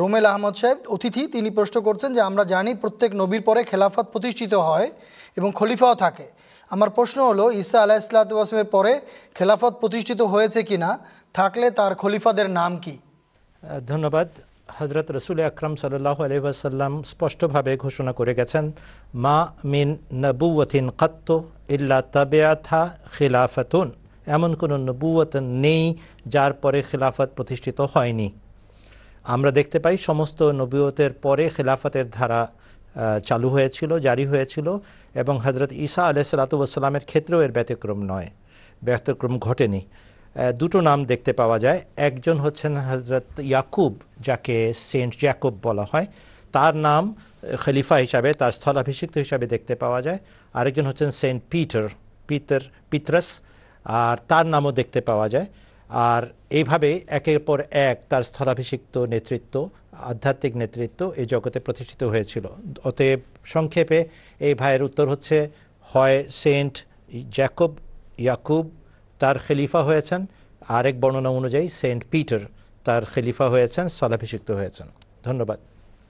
Rommel Ahmad সাহেব অতিথি তিনি প্রশ্ন করছেন যে আমরা জানি প্রত্যেক নবীর পরে খেলাফত প্রতিষ্ঠিত হয় এবং খলিফাও থাকে আমার প্রশ্ন হলো ঈসা আলাহ ইসলাতামের পরে খেলাফত প্রতিষ্ঠিত হয়েছে কি না থাকলে তার খলিফাদের নাম কি ধন্যবাদ হজরত রসুল আকরম সাল্লাহ আলহিহাসাল্লাম স্পষ্টভাবে ঘোষণা করে গেছেন মা মিন নবুয়িন কত্ত ইল্লা তবেয়াথা খিলাফতুন এমন কোনো নবুয়ত নেই যার পরে খিলাফত প্রতিষ্ঠিত হয়নি আমরা দেখতে পাই সমস্ত নবীয়তের পরে খেলাফতের ধারা চালু হয়েছিল জারি হয়েছিল এবং হজরত ঈসা আলহ সালাতুবসালামের ক্ষেত্রেও এর ব্যতিক্রম নয় ব্যতিক্রম ঘটেনি দুটো নাম দেখতে পাওয়া যায় একজন হচ্ছেন হজরত ইয়াকুব যাকে সেন্ট জ্যাকুব বলা হয় তার নাম খলিফা হিসাবে তার স্থলাভিষিক্ত হিসাবে দেখতে পাওয়া যায় আরেকজন হচ্ছেন সেন্ট পিটার পিতর পিতরাস আর তার নামও দেখতে পাওয়া যায় আর এইভাবে একের পর এক তার স্থলাভিষিক্ত নেতৃত্ব আধ্যাত্মিক নেতৃত্ব এই জগতে প্রতিষ্ঠিত হয়েছিল অতএব সংক্ষেপে এই ভাইয়ের উত্তর হচ্ছে হয় সেন্ট জ্যাকব ইয়াকুব তার খেলিফা হয়েছেন আরেক বর্ণনা অনুযায়ী সেন্ট পিটার তার খেলিফা হয়েছেন স্থলাভিষিক্ত হয়েছেন ধন্যবাদ